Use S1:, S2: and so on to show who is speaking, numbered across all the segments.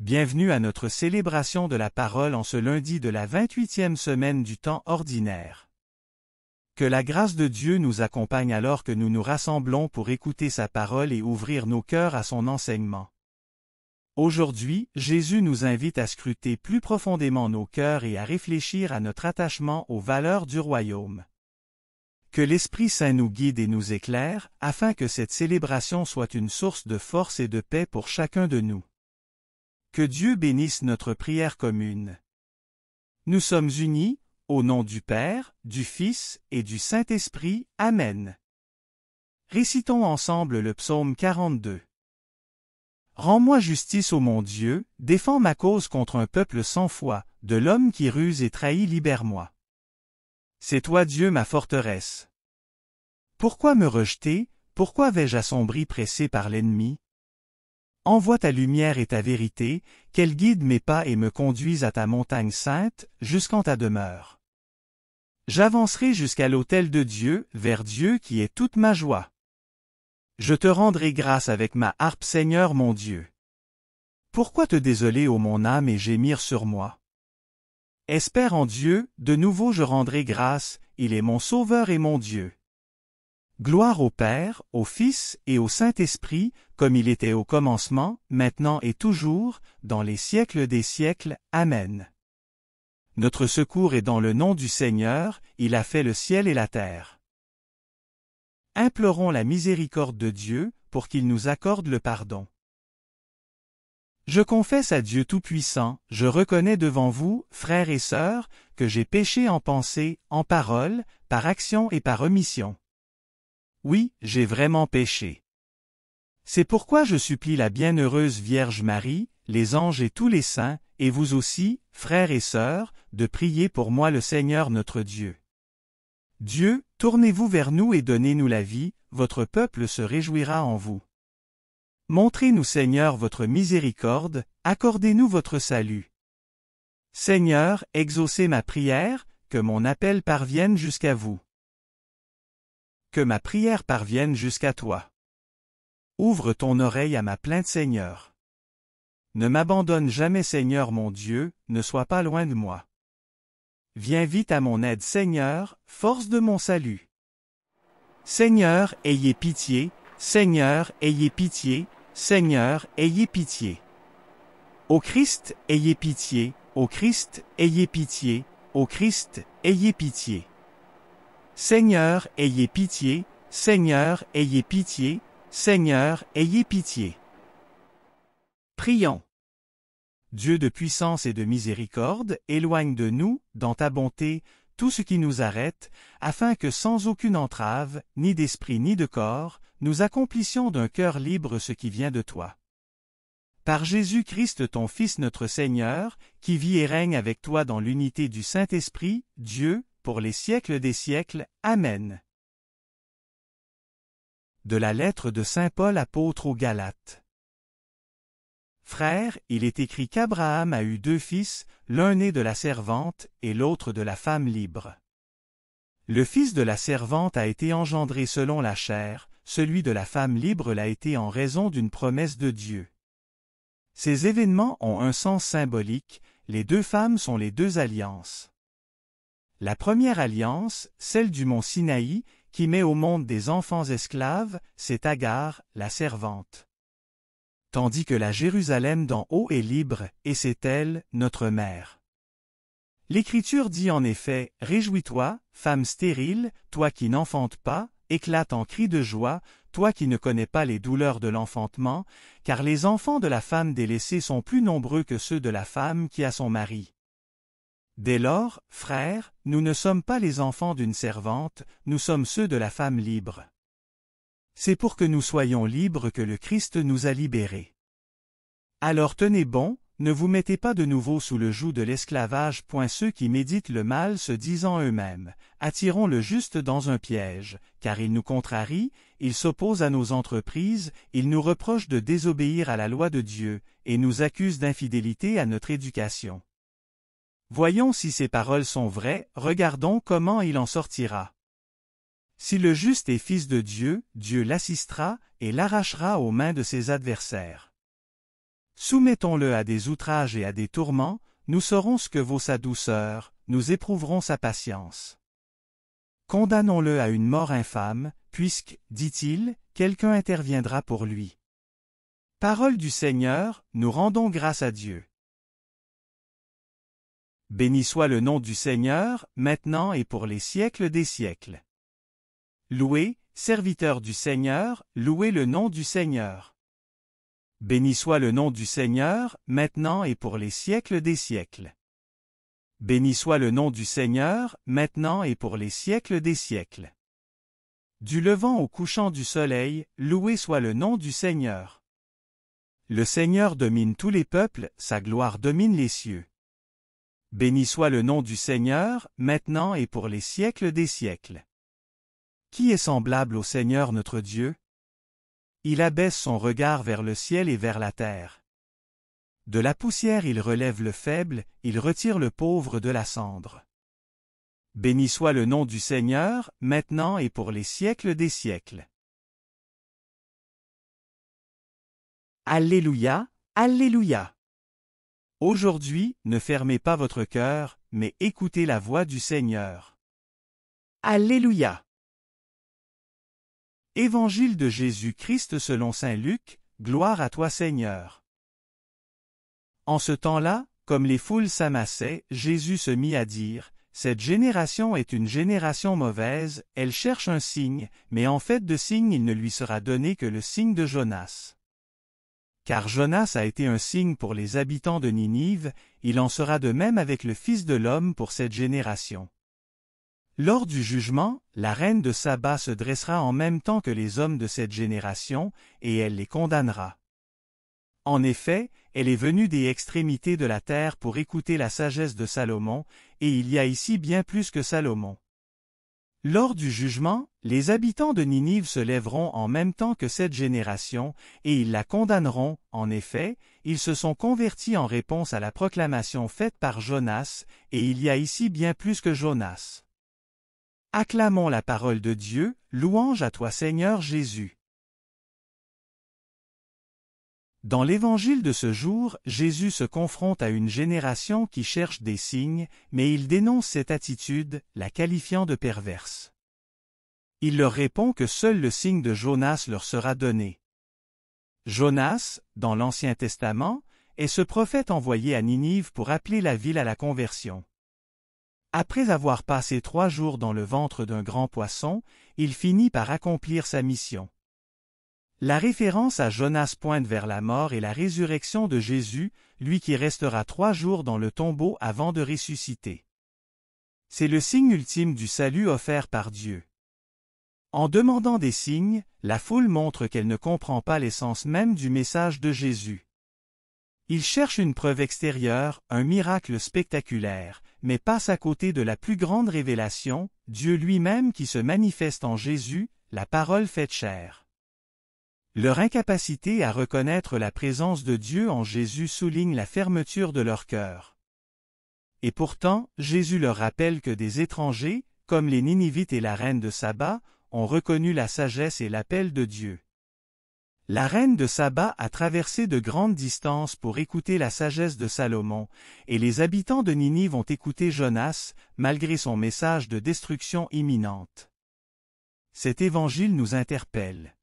S1: Bienvenue à notre célébration de la parole en ce lundi de la 28e semaine du temps ordinaire. Que la grâce de Dieu nous accompagne alors que nous nous rassemblons pour écouter sa parole et ouvrir nos cœurs à son enseignement. Aujourd'hui, Jésus nous invite à scruter plus profondément nos cœurs et à réfléchir à notre attachement aux valeurs du royaume. Que l'Esprit Saint nous guide et nous éclaire, afin que cette célébration soit une source de force et de paix pour chacun de nous. Que Dieu bénisse notre prière commune. Nous sommes unis, au nom du Père, du Fils et du Saint-Esprit. Amen. Récitons ensemble le psaume 42. Rends-moi justice, ô mon Dieu, défends ma cause contre un peuple sans foi, de l'homme qui ruse et trahit libère-moi. C'est toi Dieu ma forteresse. Pourquoi me rejeter, pourquoi vais-je assombri pressé par l'ennemi Envoie ta lumière et ta vérité, qu'elle guide mes pas et me conduise à ta montagne sainte, jusqu'en ta demeure. J'avancerai jusqu'à l'autel de Dieu, vers Dieu qui est toute ma joie. Je te rendrai grâce avec ma harpe Seigneur mon Dieu. Pourquoi te désoler, ô mon âme, et gémir sur moi? Espère en Dieu, de nouveau je rendrai grâce, il est mon sauveur et mon Dieu. Gloire au Père, au Fils et au Saint-Esprit, comme il était au commencement, maintenant et toujours, dans les siècles des siècles. Amen. Notre secours est dans le nom du Seigneur, il a fait le ciel et la terre. Implorons la miséricorde de Dieu, pour qu'il nous accorde le pardon. Je confesse à Dieu Tout-Puissant, je reconnais devant vous, frères et sœurs, que j'ai péché en pensée, en parole, par action et par omission. Oui, j'ai vraiment péché. C'est pourquoi je supplie la bienheureuse Vierge Marie, les anges et tous les saints, et vous aussi, frères et sœurs, de prier pour moi le Seigneur notre Dieu. Dieu, tournez-vous vers nous et donnez-nous la vie, votre peuple se réjouira en vous. Montrez-nous Seigneur votre miséricorde, accordez-nous votre salut. Seigneur, exaucez ma prière, que mon appel parvienne jusqu'à vous que ma prière parvienne jusqu'à toi. Ouvre ton oreille à ma plainte Seigneur. Ne m'abandonne jamais Seigneur mon Dieu, ne sois pas loin de moi. Viens vite à mon aide Seigneur, force de mon salut. Seigneur, ayez pitié, Seigneur, ayez pitié, Seigneur, ayez pitié. Au Christ, ayez pitié, Au Christ, ayez pitié, Au Christ, ayez pitié. Seigneur, ayez pitié, Seigneur, ayez pitié, Seigneur, ayez pitié. Prions. Dieu de puissance et de miséricorde, éloigne de nous, dans ta bonté, tout ce qui nous arrête, afin que sans aucune entrave, ni d'esprit ni de corps, nous accomplissions d'un cœur libre ce qui vient de toi. Par Jésus-Christ ton Fils notre Seigneur, qui vit et règne avec toi dans l'unité du Saint-Esprit, Dieu, pour les siècles des siècles. Amen. De la lettre de Saint Paul apôtre aux Galates. Frères, il est écrit qu'Abraham a eu deux fils, l'un né de la servante et l'autre de la femme libre. Le fils de la servante a été engendré selon la chair, celui de la femme libre l'a été en raison d'une promesse de Dieu. Ces événements ont un sens symbolique, les deux femmes sont les deux alliances. La première alliance, celle du mont Sinaï, qui met au monde des enfants esclaves, c'est Agar, la servante. Tandis que la Jérusalem d'en haut est libre, et c'est elle, notre mère. L'Écriture dit en effet, Réjouis-toi, femme stérile, toi qui n'enfantes pas, éclate en cris de joie, toi qui ne connais pas les douleurs de l'enfantement, car les enfants de la femme délaissée sont plus nombreux que ceux de la femme qui a son mari. Dès lors, frères, nous ne sommes pas les enfants d'une servante, nous sommes ceux de la femme libre. C'est pour que nous soyons libres que le Christ nous a libérés. Alors tenez bon, ne vous mettez pas de nouveau sous le joug de l'esclavage. Ceux qui méditent le mal se disant eux-mêmes, attirons le juste dans un piège, car il nous contrarie, il s'oppose à nos entreprises, il nous reproche de désobéir à la loi de Dieu, et nous accuse d'infidélité à notre éducation. Voyons si ces paroles sont vraies, regardons comment il en sortira. Si le juste est fils de Dieu, Dieu l'assistera et l'arrachera aux mains de ses adversaires. Soumettons-le à des outrages et à des tourments, nous saurons ce que vaut sa douceur, nous éprouverons sa patience. Condamnons-le à une mort infâme, puisque, dit-il, quelqu'un interviendra pour lui. Parole du Seigneur, nous rendons grâce à Dieu. Béni soit le nom du Seigneur, maintenant et pour les siècles des siècles. Loué, Serviteur du Seigneur, louez le nom du Seigneur. Béni soit le nom du Seigneur, maintenant et pour les siècles des siècles. Béni soit le nom du Seigneur, maintenant et pour les siècles des siècles. Du levant au couchant du soleil, loué soit le nom du Seigneur. Le Seigneur domine tous les peuples, sa gloire domine les cieux. Béni soit le nom du Seigneur, maintenant et pour les siècles des siècles. Qui est semblable au Seigneur notre Dieu? Il abaisse son regard vers le ciel et vers la terre. De la poussière il relève le faible, il retire le pauvre de la cendre. Béni soit le nom du Seigneur, maintenant et pour les siècles des siècles. Alléluia, Alléluia. Aujourd'hui, ne fermez pas votre cœur, mais écoutez la voix du Seigneur. Alléluia. Évangile de Jésus-Christ selon Saint Luc, Gloire à toi Seigneur. En ce temps-là, comme les foules s'amassaient, Jésus se mit à dire, Cette génération est une génération mauvaise, elle cherche un signe, mais en fait de signe il ne lui sera donné que le signe de Jonas. Car Jonas a été un signe pour les habitants de Ninive, il en sera de même avec le Fils de l'homme pour cette génération. Lors du jugement, la reine de Saba se dressera en même temps que les hommes de cette génération, et elle les condamnera. En effet, elle est venue des extrémités de la terre pour écouter la sagesse de Salomon, et il y a ici bien plus que Salomon. Lors du jugement, les habitants de Ninive se lèveront en même temps que cette génération, et ils la condamneront, en effet, ils se sont convertis en réponse à la proclamation faite par Jonas, et il y a ici bien plus que Jonas. Acclamons la parole de Dieu, louange à toi Seigneur Jésus. Dans l'évangile de ce jour, Jésus se confronte à une génération qui cherche des signes, mais il dénonce cette attitude, la qualifiant de perverse. Il leur répond que seul le signe de Jonas leur sera donné. Jonas, dans l'Ancien Testament, est ce prophète envoyé à Ninive pour appeler la ville à la conversion. Après avoir passé trois jours dans le ventre d'un grand poisson, il finit par accomplir sa mission. La référence à Jonas pointe vers la mort et la résurrection de Jésus, lui qui restera trois jours dans le tombeau avant de ressusciter. C'est le signe ultime du salut offert par Dieu. En demandant des signes, la foule montre qu'elle ne comprend pas l'essence même du message de Jésus. Il cherche une preuve extérieure, un miracle spectaculaire, mais passe à côté de la plus grande révélation, Dieu lui-même qui se manifeste en Jésus, la parole faite chair. Leur incapacité à reconnaître la présence de Dieu en Jésus souligne la fermeture de leur cœur. Et pourtant, Jésus leur rappelle que des étrangers, comme les Ninivites et la reine de Saba, ont reconnu la sagesse et l'appel de Dieu. La reine de Saba a traversé de grandes distances pour écouter la sagesse de Salomon, et les habitants de Ninive ont écouté Jonas, malgré son message de destruction imminente. Cet évangile nous interpelle.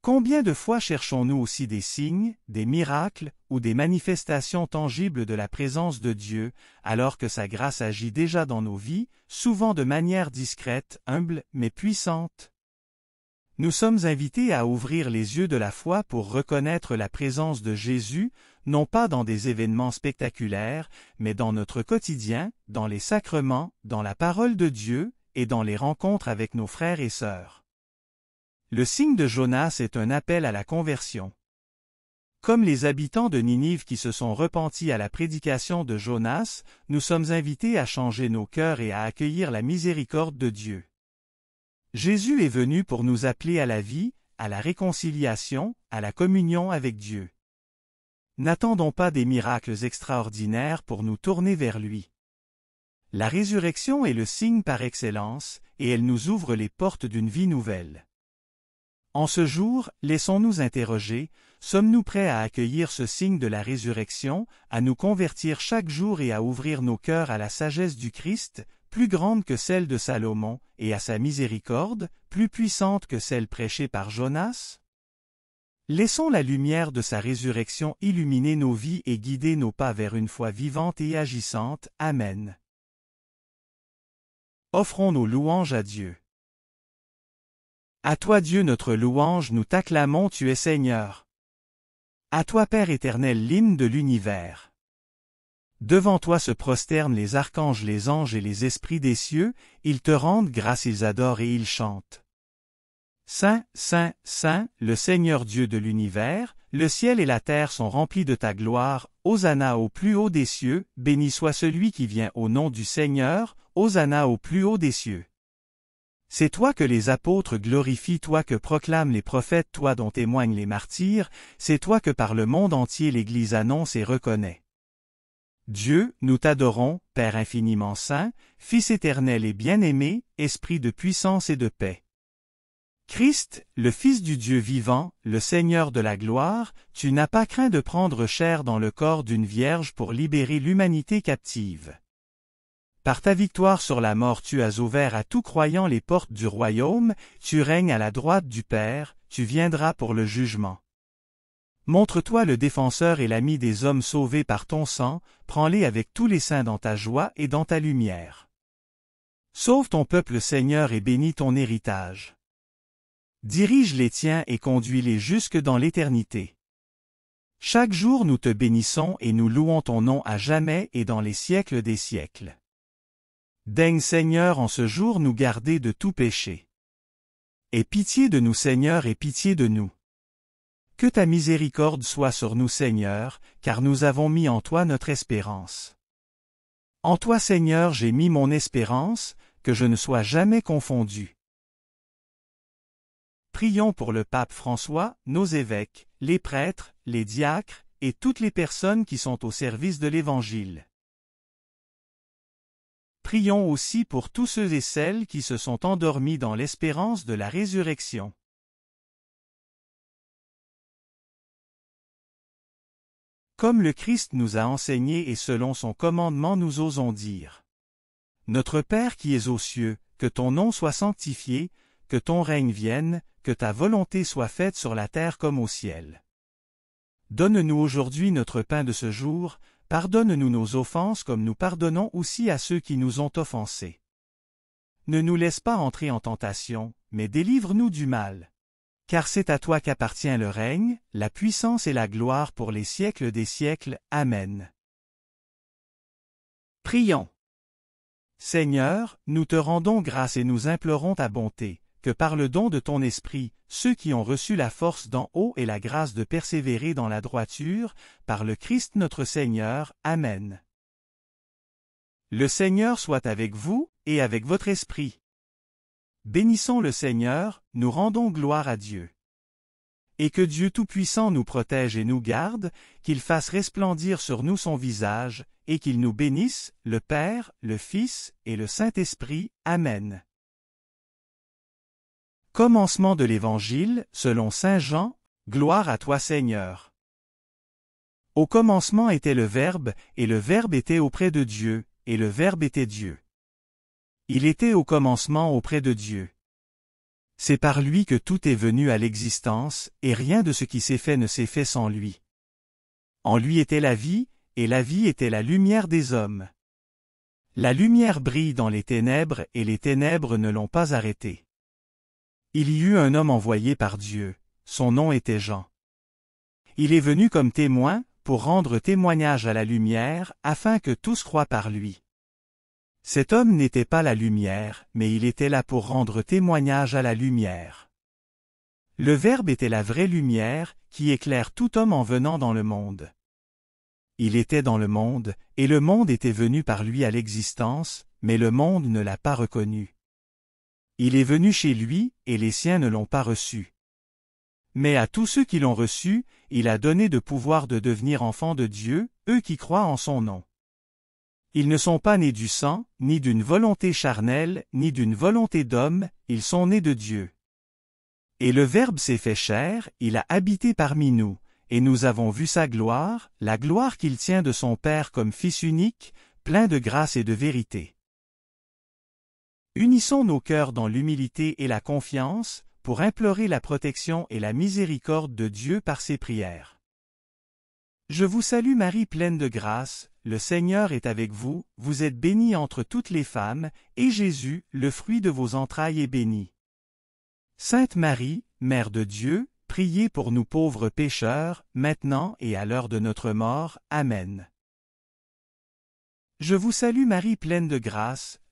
S1: Combien de fois cherchons-nous aussi des signes, des miracles ou des manifestations tangibles de la présence de Dieu, alors que sa grâce agit déjà dans nos vies, souvent de manière discrète, humble, mais puissante? Nous sommes invités à ouvrir les yeux de la foi pour reconnaître la présence de Jésus, non pas dans des événements spectaculaires, mais dans notre quotidien, dans les sacrements, dans la parole de Dieu, et dans les rencontres avec nos frères et sœurs. Le signe de Jonas est un appel à la conversion. Comme les habitants de Ninive qui se sont repentis à la prédication de Jonas, nous sommes invités à changer nos cœurs et à accueillir la miséricorde de Dieu. Jésus est venu pour nous appeler à la vie, à la réconciliation, à la communion avec Dieu. N'attendons pas des miracles extraordinaires pour nous tourner vers lui. La résurrection est le signe par excellence, et elle nous ouvre les portes d'une vie nouvelle. En ce jour, laissons-nous interroger, sommes-nous prêts à accueillir ce signe de la résurrection, à nous convertir chaque jour et à ouvrir nos cœurs à la sagesse du Christ, plus grande que celle de Salomon, et à sa miséricorde, plus puissante que celle prêchée par Jonas? Laissons la lumière de sa résurrection illuminer nos vies et guider nos pas vers une foi vivante et agissante. Amen. Offrons nos louanges à Dieu. À toi Dieu notre louange nous t'acclamons tu es Seigneur. À toi Père éternel l'hymne de l'univers. Devant toi se prosternent les archanges, les anges et les esprits des cieux, ils te rendent grâce, ils adorent et ils chantent. Saint, Saint, Saint, le Seigneur Dieu de l'univers, le ciel et la terre sont remplis de ta gloire, Hosanna au plus haut des cieux, béni soit celui qui vient au nom du Seigneur, Hosanna au plus haut des cieux. C'est toi que les apôtres glorifient, toi que proclament les prophètes, toi dont témoignent les martyrs, c'est toi que par le monde entier l'Église annonce et reconnaît. Dieu, nous t'adorons, Père infiniment saint, Fils éternel et bien-aimé, Esprit de puissance et de paix. Christ, le Fils du Dieu vivant, le Seigneur de la gloire, tu n'as pas craint de prendre chair dans le corps d'une vierge pour libérer l'humanité captive. Par ta victoire sur la mort tu as ouvert à tout croyant les portes du royaume, tu règnes à la droite du Père, tu viendras pour le jugement. Montre-toi le défenseur et l'ami des hommes sauvés par ton sang, prends-les avec tous les saints dans ta joie et dans ta lumière. Sauve ton peuple Seigneur et bénis ton héritage. Dirige les tiens et conduis-les jusque dans l'éternité. Chaque jour nous te bénissons et nous louons ton nom à jamais et dans les siècles des siècles. Daigne Seigneur en ce jour nous garder de tout péché. Aie pitié de nous Seigneur et pitié de nous. Que ta miséricorde soit sur nous Seigneur, car nous avons mis en toi notre espérance. En toi Seigneur j'ai mis mon espérance, que je ne sois jamais confondu. Prions pour le pape François, nos évêques, les prêtres, les diacres, et toutes les personnes qui sont au service de l'Évangile. Prions aussi pour tous ceux et celles qui se sont endormis dans l'espérance de la résurrection. Comme le Christ nous a enseigné et selon son commandement nous osons dire. Notre Père qui es aux cieux, que ton nom soit sanctifié, que ton règne vienne, que ta volonté soit faite sur la terre comme au ciel. Donne-nous aujourd'hui notre pain de ce jour, Pardonne-nous nos offenses comme nous pardonnons aussi à ceux qui nous ont offensés. Ne nous laisse pas entrer en tentation, mais délivre-nous du mal. Car c'est à toi qu'appartient le règne, la puissance et la gloire pour les siècles des siècles. Amen. Prions. Seigneur, nous te rendons grâce et nous implorons ta bonté, que par le don de ton esprit, ceux qui ont reçu la force d'en haut et la grâce de persévérer dans la droiture, par le Christ notre Seigneur. Amen. Le Seigneur soit avec vous, et avec votre esprit. Bénissons le Seigneur, nous rendons gloire à Dieu. Et que Dieu Tout-Puissant nous protège et nous garde, qu'il fasse resplendir sur nous son visage, et qu'il nous bénisse, le Père, le Fils et le Saint-Esprit. Amen. Commencement de l'Évangile, selon Saint Jean, Gloire à toi Seigneur. Au commencement était le Verbe, et le Verbe était auprès de Dieu, et le Verbe était Dieu. Il était au commencement auprès de Dieu. C'est par lui que tout est venu à l'existence, et rien de ce qui s'est fait ne s'est fait sans lui. En lui était la vie, et la vie était la lumière des hommes. La lumière brille dans les ténèbres, et les ténèbres ne l'ont pas arrêtée. Il y eut un homme envoyé par Dieu, son nom était Jean. Il est venu comme témoin, pour rendre témoignage à la lumière, afin que tous croient par lui. Cet homme n'était pas la lumière, mais il était là pour rendre témoignage à la lumière. Le Verbe était la vraie lumière, qui éclaire tout homme en venant dans le monde. Il était dans le monde, et le monde était venu par lui à l'existence, mais le monde ne l'a pas reconnu. Il est venu chez lui, et les siens ne l'ont pas reçu. Mais à tous ceux qui l'ont reçu, il a donné de pouvoir de devenir enfants de Dieu, eux qui croient en son nom. Ils ne sont pas nés du sang, ni d'une volonté charnelle, ni d'une volonté d'homme, ils sont nés de Dieu. Et le Verbe s'est fait chair, il a habité parmi nous, et nous avons vu sa gloire, la gloire qu'il tient de son Père comme Fils unique, plein de grâce et de vérité. Unissons nos cœurs dans l'humilité et la confiance, pour implorer la protection et la miséricorde de Dieu par ses prières. Je vous salue Marie pleine de grâce, le Seigneur est avec vous, vous êtes bénie entre toutes les femmes, et Jésus, le fruit de vos entrailles, est béni. Sainte Marie, Mère de Dieu, priez pour nous pauvres pécheurs, maintenant et à l'heure de notre mort. Amen. Je vous salue Marie pleine de grâce,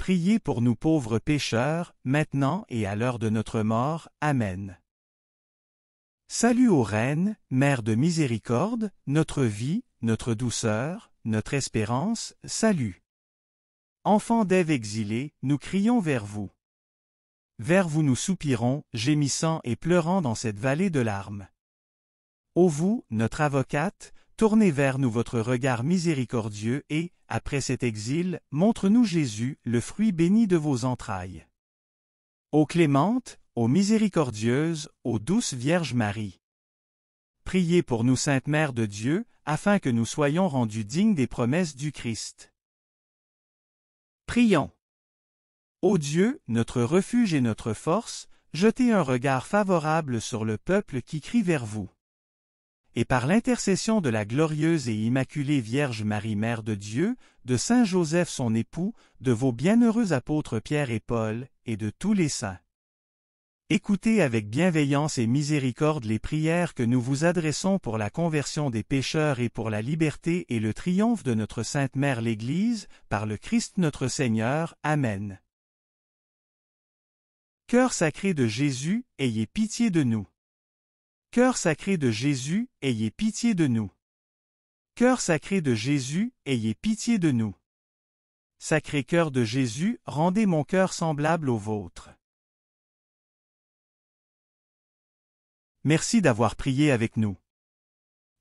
S1: Priez pour nous pauvres pécheurs, maintenant et à l'heure de notre mort. Amen. Salut aux reines, Mère de miséricorde, notre vie, notre douceur, notre espérance, salut. Enfants d'Ève exilés, nous crions vers vous. Vers vous nous soupirons, gémissant et pleurant dans cette vallée de larmes. Ô vous, notre avocate, Tournez vers nous votre regard miséricordieux et, après cet exil, montre-nous Jésus, le fruit béni de vos entrailles. Ô clémente, ô miséricordieuse, ô douce Vierge Marie. Priez pour nous Sainte Mère de Dieu, afin que nous soyons rendus dignes des promesses du Christ. Prions. Ô Dieu, notre refuge et notre force, jetez un regard favorable sur le peuple qui crie vers vous et par l'intercession de la glorieuse et immaculée Vierge Marie Mère de Dieu, de Saint Joseph son époux, de vos bienheureux apôtres Pierre et Paul, et de tous les saints. Écoutez avec bienveillance et miséricorde les prières que nous vous adressons pour la conversion des pécheurs et pour la liberté et le triomphe de notre Sainte Mère l'Église, par le Christ notre Seigneur. Amen. Cœur sacré de Jésus, ayez pitié de nous. Cœur sacré de Jésus, ayez pitié de nous. Cœur sacré de Jésus, ayez pitié de nous. Sacré cœur de Jésus, rendez mon cœur semblable au vôtre. Merci d'avoir prié avec nous.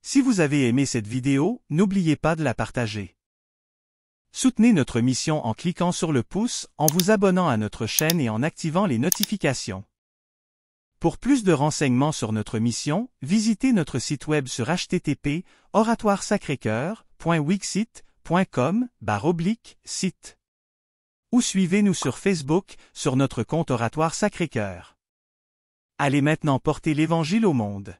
S1: Si vous avez aimé cette vidéo, n'oubliez pas de la partager. Soutenez notre mission en cliquant sur le pouce, en vous abonnant à notre chaîne et en activant les notifications. Pour plus de renseignements sur notre mission, visitez notre site web sur http oratoiresacrécoeur.wixit.com site. Ou suivez-nous sur Facebook sur notre compte Oratoire Sacré-Cœur. Allez maintenant porter l'Évangile au monde.